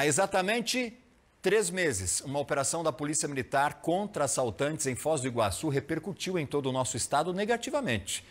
Há exatamente três meses, uma operação da Polícia Militar contra assaltantes em Foz do Iguaçu repercutiu em todo o nosso estado negativamente.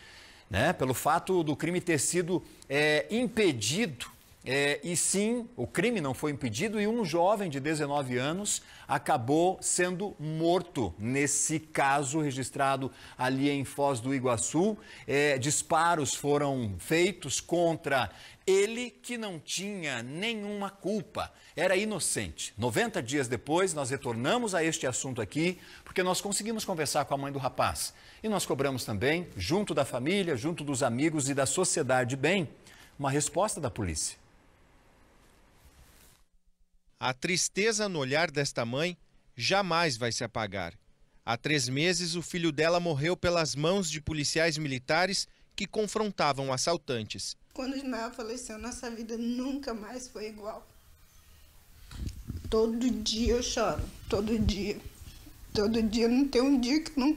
Né? Pelo fato do crime ter sido é, impedido é, e sim, o crime não foi impedido e um jovem de 19 anos acabou sendo morto nesse caso registrado ali em Foz do Iguaçu. É, disparos foram feitos contra ele que não tinha nenhuma culpa, era inocente. 90 dias depois, nós retornamos a este assunto aqui, porque nós conseguimos conversar com a mãe do rapaz. E nós cobramos também, junto da família, junto dos amigos e da sociedade bem, uma resposta da polícia. A tristeza no olhar desta mãe jamais vai se apagar. Há três meses, o filho dela morreu pelas mãos de policiais militares que confrontavam assaltantes. Quando Ismael faleceu, nossa vida nunca mais foi igual. Todo dia eu choro, todo dia. Todo dia, não tem um dia que não,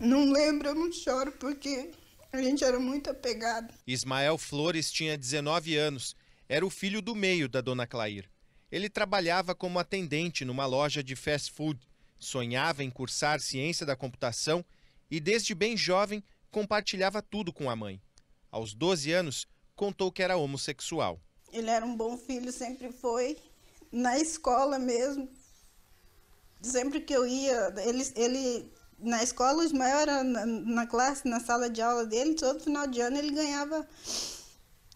não lembro, eu não choro, porque a gente era muito apegado. Ismael Flores tinha 19 anos, era o filho do meio da dona Clair. Ele trabalhava como atendente numa loja de fast food, sonhava em cursar ciência da computação e, desde bem jovem, compartilhava tudo com a mãe. Aos 12 anos, contou que era homossexual. Ele era um bom filho, sempre foi. Na escola mesmo, sempre que eu ia, ele, ele na escola, os maiores na, na classe, na sala de aula dele, todo final de ano ele ganhava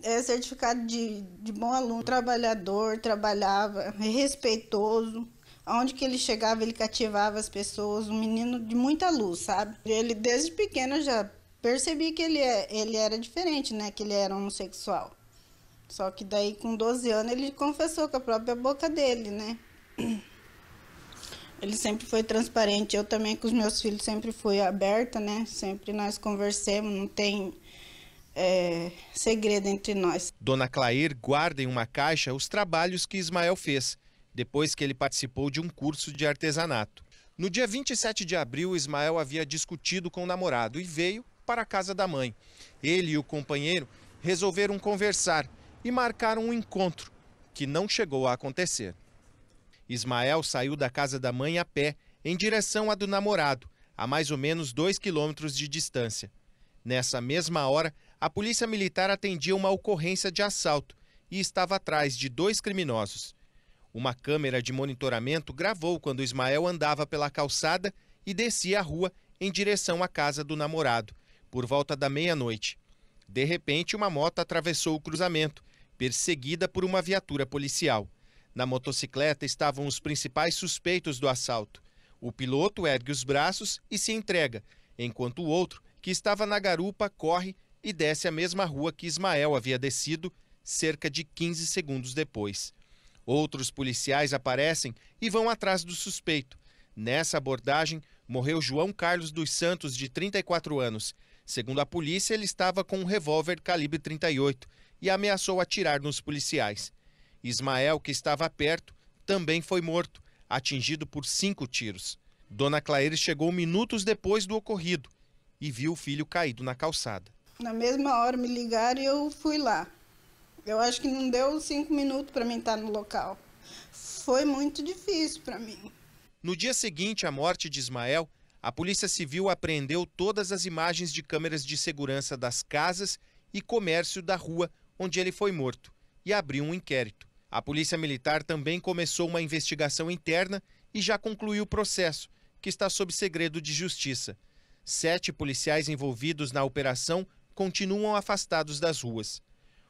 é, certificado de, de bom aluno, trabalhador, trabalhava, é respeitoso. Aonde que ele chegava, ele cativava as pessoas, um menino de muita luz, sabe? Ele desde pequeno já percebi que ele, é, ele era diferente, né? Que ele era homossexual. Só que daí com 12 anos ele confessou com a própria boca dele, né? Ele sempre foi transparente, eu também com os meus filhos sempre fui aberta, né? Sempre nós conversamos, não tem é, segredo entre nós. Dona Clair guarda em uma caixa os trabalhos que Ismael fez, depois que ele participou de um curso de artesanato. No dia 27 de abril, Ismael havia discutido com o namorado e veio para a casa da mãe. Ele e o companheiro resolveram conversar e marcaram um encontro, que não chegou a acontecer. Ismael saiu da casa da mãe a pé, em direção à do namorado, a mais ou menos dois quilômetros de distância. Nessa mesma hora, a polícia militar atendia uma ocorrência de assalto e estava atrás de dois criminosos. Uma câmera de monitoramento gravou quando Ismael andava pela calçada e descia a rua em direção à casa do namorado, por volta da meia-noite. De repente, uma moto atravessou o cruzamento, perseguida por uma viatura policial. Na motocicleta estavam os principais suspeitos do assalto. O piloto ergue os braços e se entrega, enquanto o outro, que estava na garupa, corre e desce a mesma rua que Ismael havia descido cerca de 15 segundos depois. Outros policiais aparecem e vão atrás do suspeito. Nessa abordagem, morreu João Carlos dos Santos, de 34 anos. Segundo a polícia, ele estava com um revólver calibre 38 e ameaçou atirar nos policiais. Ismael, que estava perto, também foi morto, atingido por cinco tiros. Dona Claire chegou minutos depois do ocorrido e viu o filho caído na calçada. Na mesma hora me ligaram e eu fui lá. Eu acho que não deu cinco minutos para mim estar no local. Foi muito difícil para mim. No dia seguinte à morte de Ismael, a Polícia Civil apreendeu todas as imagens de câmeras de segurança das casas e comércio da rua onde ele foi morto e abriu um inquérito. A Polícia Militar também começou uma investigação interna e já concluiu o processo, que está sob segredo de justiça. Sete policiais envolvidos na operação continuam afastados das ruas.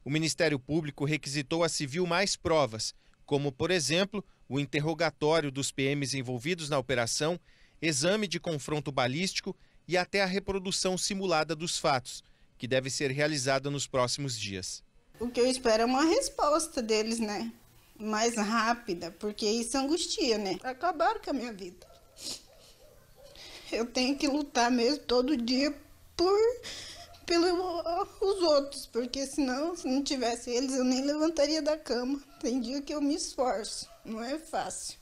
O Ministério Público requisitou a civil mais provas, como, por exemplo, o interrogatório dos PMs envolvidos na operação, exame de confronto balístico e até a reprodução simulada dos fatos, que deve ser realizada nos próximos dias. O que eu espero é uma resposta deles, né? Mais rápida, porque isso angustia, né? Acabaram com a minha vida. Eu tenho que lutar mesmo todo dia por pelos outros, porque senão, se não tivesse eles, eu nem levantaria da cama. Tem dia que eu me esforço, não é fácil.